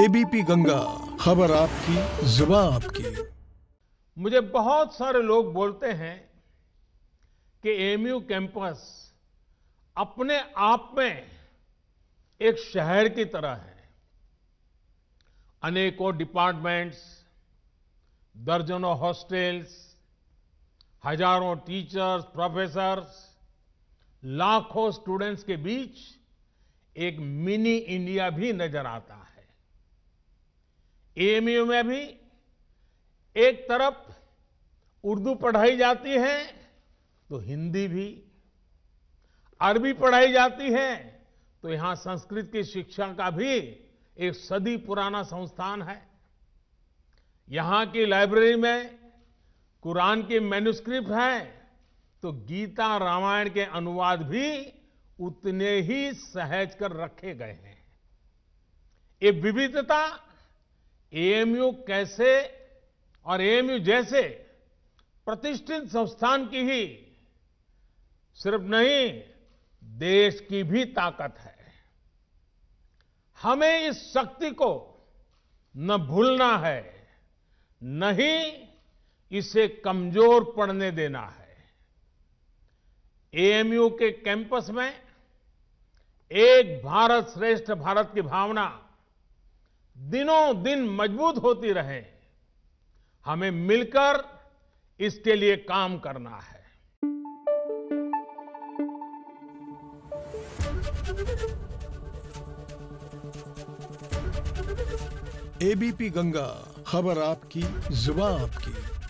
ABP Ganga खबर आपकी जुबा आपकी मुझे बहुत सारे लोग बोलते हैं कि एमयू कैंपस अपने आप में एक शहर की तरह है अनेकों डिपार्टमेंट्स दर्जनों हॉस्टेल्स हजारों टीचर्स प्रोफेसर्स लाखों स्टूडेंट्स के बीच एक मिनी इंडिया भी नजर आता है एएमयू में भी एक तरफ उर्दू पढ़ाई जाती है तो हिंदी भी अरबी पढ़ाई जाती है तो यहां संस्कृत की शिक्षा का भी एक सदी पुराना संस्थान है यहां की लाइब्रेरी में कुरान के मैन्यूस्क्रिप्ट हैं तो गीता रामायण के अनुवाद भी उतने ही सहज कर रखे गए हैं ये विविधता एएमयू कैसे और एएमयू जैसे प्रतिष्ठित संस्थान की ही सिर्फ नहीं देश की भी ताकत है हमें इस शक्ति को न भूलना है न ही इसे कमजोर पड़ने देना है एएमयू के कैंपस में एक भारत श्रेष्ठ भारत की भावना दिनों दिन मजबूत होती रहे हमें मिलकर इसके लिए काम करना है एबीपी गंगा खबर आपकी जुबा आपकी